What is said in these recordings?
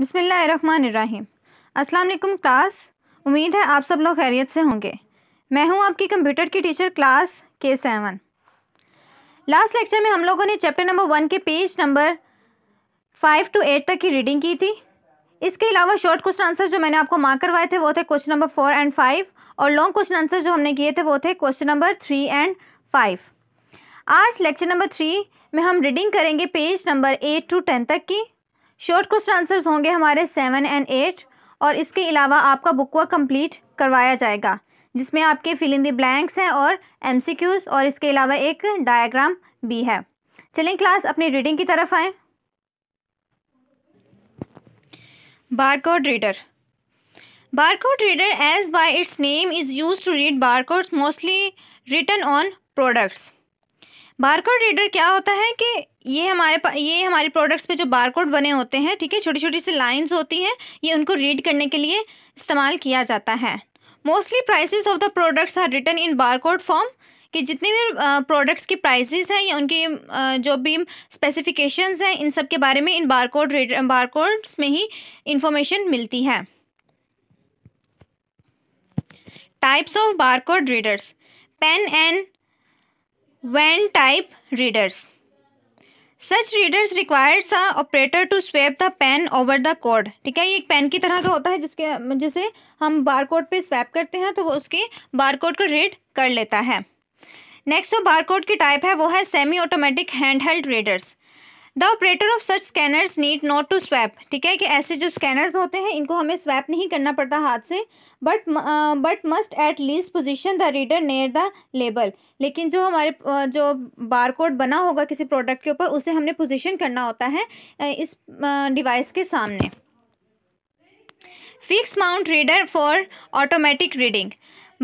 बिसमीम अस्सलाम क्लास उम्मीद है आप सब लोग खैरियत से होंगे मैं हूं आपकी कंप्यूटर की टीचर क्लास के सेवन लास्ट लेक्चर में हम लोगों ने चैप्टर नंबर वन के page number five to eight तक की रीडिंग की थी इसके अलावा शॉर्ट क्वेश्चन आंसर जो मैंने आपको मार्क करवाए थे वो थे question number four and five और लॉन्ग क्वेश्चन आंसर जो हमने किए थे वो थे question number three and five आज लेक्चर नंबर थ्री में हम रीडिंग करेंगे page number eight to ten तक की शॉर्ट क्वेश्चन आंसर्स होंगे हमारे सेवन एंड एट और इसके अलावा आपका बुक वर्क कम्प्लीट करवाया जाएगा जिसमें आपके फिल इन दी ब्लैंक्स हैं और क्यूज और इसके अलावा एक डायग्राम भी है चलें क्लास अपनी रीडिंग की तरफ आएँ barcode reader barcode reader as by its name is used to read barcodes mostly written on products barcode reader क्या होता है कि ये हमारे ये हमारे प्रोडक्ट्स पे जो बार कोड बने होते हैं ठीक है छोटी छोटी सी लाइंस होती हैं ये उनको रीड करने के लिए इस्तेमाल किया जाता है mostly prices of the products are written in barcode form कि जितने भी प्रोडक्ट्स की प्राइसेस हैं या उनके जो भी स्पेसिफिकेशंस हैं इन सब के बारे में इन बार कोड बार कोड्स में ही इंफॉर्मेशन मिलती है types of barcode readers pen and wand type readers such readers required सा operator to swipe the pen over the code ठीक है ये एक पेन की तरह का होता है जिसके जिसे हम बार कोड पर स्वैप करते हैं तो वो उसके बार कोड को रीड कर लेता है नेक्स्ट जो बार कोड की टाइप है वो है semi automatic hand held readers the operator of such scanners need not to swipe ठीक है कि ऐसे जो स्कैनर्स होते हैं इनको हमें स्वैप नहीं करना पड़ता हाथ से but but must at least position the reader near the label लेकिन जो हमारे uh, जो बार कोड बना होगा किसी प्रोडक्ट के ऊपर उसे हमने पोजिशन करना होता है इस डिवाइस uh, के सामने fix mount reader for automatic reading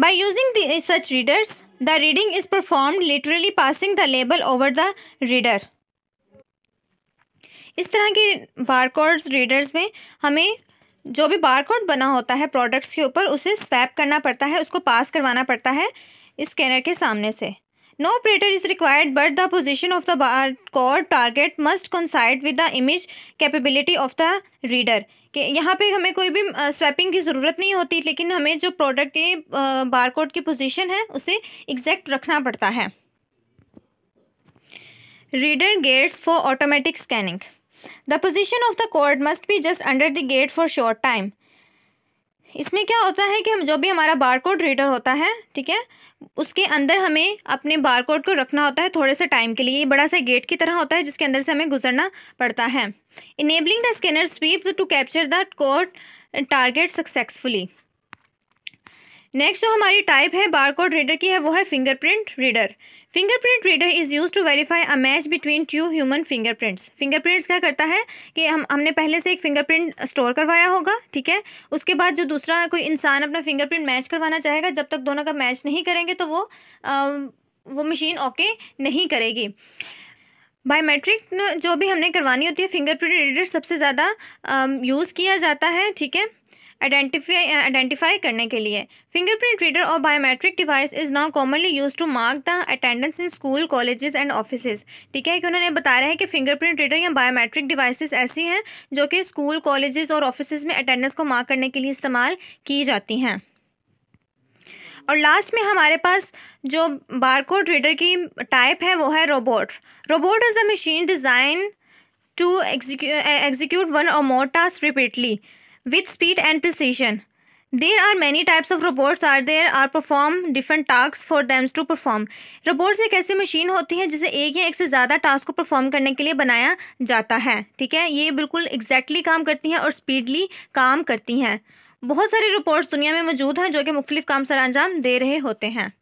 by using such readers the reading is perform literally passing the label over the reader इस तरह के बार कोड्स रीडर्स में हमें जो भी बार कोड बना होता है प्रोडक्ट्स के ऊपर उसे स्वैप करना पड़ता है उसको पास करवाना पड़ता है स्कैनर के सामने से no operator is required but the position of the barcode target must coincide with the image capability of the reader कि यहाँ पे हमें कोई भी स्वैपिंग की ज़रूरत नहीं होती लेकिन हमें जो प्रोडक्ट के बारकोड की पोजिशन है उसे एग्जैक्ट रखना पड़ता है reader gates for automatic scanning the position of the code must be just under the gate for short time इसमें क्या होता है कि हम जो भी हमारा बार कोड रीडर होता है ठीक है उसके अंदर हमें अपने बार कोड को रखना होता है थोड़े से टाइम के लिए ये बड़ा सा गेट की तरह होता है जिसके अंदर से हमें गुजरना पड़ता है enabling the scanner sweep to capture the code target successfully next जो हमारी टाइप है बारकोड रीडर की है वो है fingerprint reader fingerprint reader is used to verify a match between two human fingerprints fingerprints क्या करता है कि हम हमने पहले से एक फिंगरप्रिंट स्टोर करवाया होगा ठीक है उसके बाद जो दूसरा कोई इंसान अपना फिंगरप्रिंट मैच करवाना चाहेगा जब तक दोनों का मैच नहीं करेंगे तो वो आ, वो मशीन ओके नहीं करेगी बायोमेट्रिक जो भी हमने करवानी होती है फिंगरप्रिंट रीडर सबसे ज़्यादा यूज़ किया जाता है ठीक है आइडेंटिफाई आइडेंटिफाई करने के लिए फिंगरप्रिंट रीडर और biometric device is now commonly used to mark the attendance in school colleges and offices ठीक है कि उन्होंने बता रहा है कि फिंगरप्रिंट रीडर या बायोमेट्रिक डिवाइसेस ऐसी हैं जो कि स्कूल कॉलेजेस और ऑफिस में अटेंडेंस को मार्क करने के लिए इस्तेमाल की जाती हैं और लास्ट में हमारे पास जो बारकोड रीडर की टाइप है वो है robot robot is a machine design to execute one or more task repeatedly with speed and precision. There are many types of robots are there are perform different tasks for them to perform. Robots एक ऐसी machine होती है जिसे एक या एक से ज़्यादा टास्क को परफॉर्म करने के लिए बनाया जाता है ठीक है ये बिल्कुल एग्जैक्टली exactly काम करती हैं और स्पीडली काम करती हैं बहुत सारे रोबोट्स दुनिया में मौजूद हैं जो कि मुख्तलिफ काम सर अंजाम दे रहे होते हैं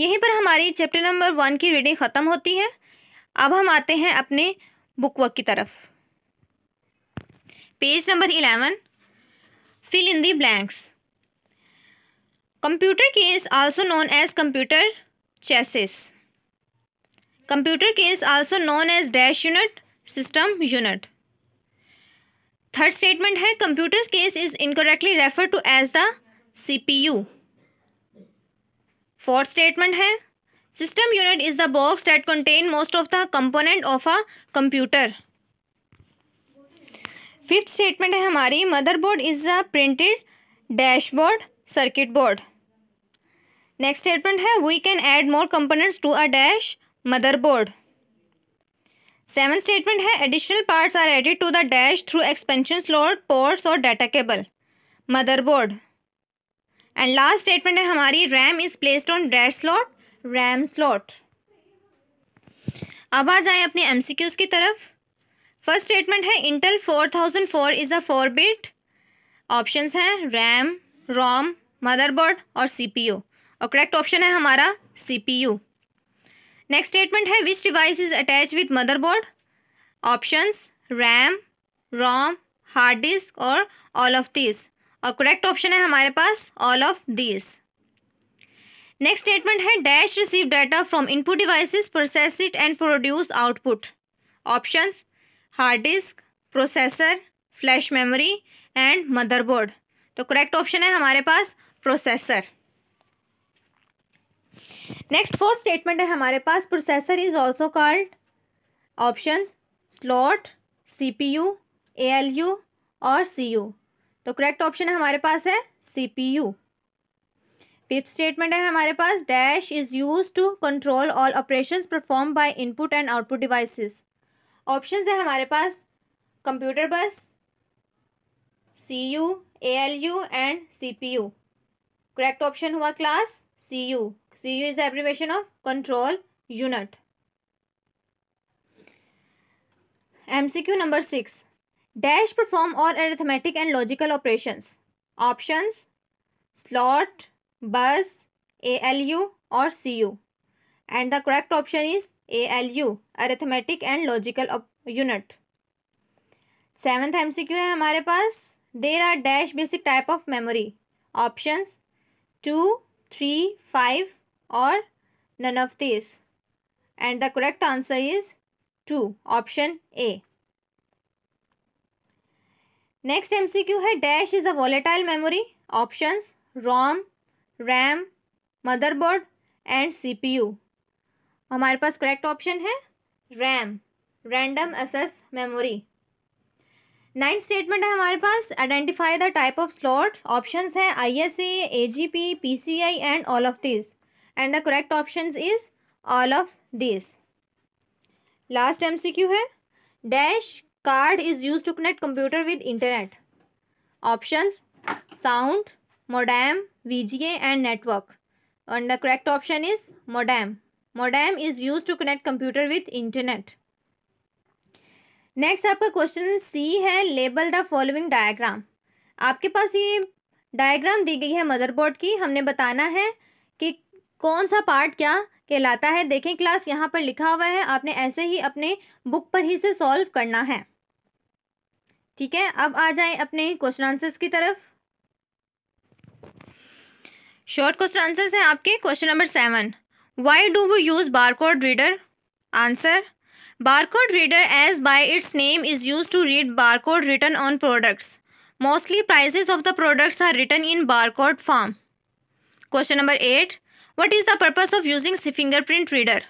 यहीं पर हमारी चैप्टर नंबर वन की रीडिंग ख़त्म होती है अब हम आते हैं अपने बुकवर्क की तरफ page number eleven fill in the blanks computer key is also known as computer chassis computer key is also known as dash unit system unit third statement है computers case is incorrectly refer to as the CPU fourth statement है system unit is the box that contain most of the component of a computer fifth statement है हमारी motherboard is a printed dashboard circuit board next statement है we can add more components to a dash motherboard seven statement है additional parts are added to the dash through expansion slot ports और data cable motherboard and last statement है हमारी RAM is placed on dash slot RAM slot अब आ जाए अपने MCQs की तरफ फर्स्ट स्टेटमेंट है Intel four thousand four is a four bit options हैं रैम रोम मदरबोर्ड और सीपीयू और करेक्ट ऑप्शन है हमारा सीपीयू नेक्स्ट स्टेटमेंट है which device is attach mother motherboard options RAM ROM hard disk और all of this और correct option है हमारे पास all of this next statement है dash receive data from input devices process it and produce output options hard disk processor flash memory and motherboard तो correct option है हमारे पास processor next fourth statement है हमारे पास processor is also called option slot CPU U और CU तो correct option हमारे पास है सीपीयू फिफ्थ स्टेटमेंट है हमारे पास dash is use to control all operation perform by input and output devices option है हमारे पास computer bus C U A L U and C P U correct option हुआ class C U C U is abbreviation of control unit M C Q number six dash perform और arithmetic and logical operation options slot bus A L U और C U and the correct option is A L U arithmetic and logical unit seventh M C Q है हमारे पास there are dash basic type of memory option two three five और none of this and the correct answer is two option A next M C Q है dash is a volatile memory option ROM RAM motherboard and C P U हमारे पास correct option है RAM random access memory ninth statement है हमारे पास identify the type of slot option है I S A A G P P C I and all of this and the correct option is all of this last M C Q है dash card is use to connect computer with internet option sound modem V G A and network and the correct option is modem modem is use to connect computer with internet next आपका question C है label the following diagram आपके पास ये diagram दी गई है motherboard की हमने बताना है कि कौन सा पार्ट क्या कहलाता है देखें क्लास यहाँ पर लिखा हुआ है आपने ऐसे ही अपने बुक पर ही से सॉल्व करना है ठीक है अब आ जाए अपने क्वेश्चन आंसर्स की तरफ शॉर्ट क्वेश्चन आंसर्स हैं आपके question number seven Why do we use barcode reader? Answer. Barcode reader as by its name is used to read barcode written on products. Mostly prices of the products are written in barcode form. Question number 8. What is the purpose of using fingerprint reader?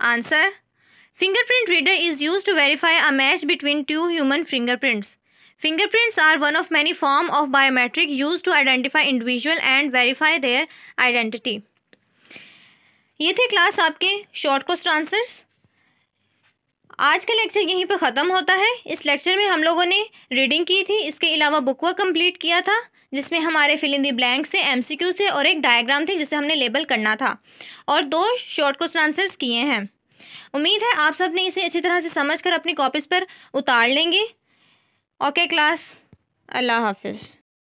Answer. Fingerprint reader is used to verify a match between two human fingerprints. Fingerprints are one of many form of biometric used to identify individual and verify their identity. ये थे class आपके short question answers आज का lecture यहीं पर ख़त्म होता है इस लेक्चर में हम लोगों ने रीडिंग की थी इसके अलावा बुक वर्क कम्प्लीट किया था जिसमें हमारे फिल इन दी ब्लैंक से एम सी क्यू से और एक डायग्राम थे जिसे हमने लेबल करना था और दो शॉर्ट क्वेश्चन आंसर्स किए हैं उम्मीद है आप सब ने इसे अच्छी तरह से समझ कर अपनी कॉपीज़ पर उतार लेंगे ओके क्लास अल्लाह हाफिज़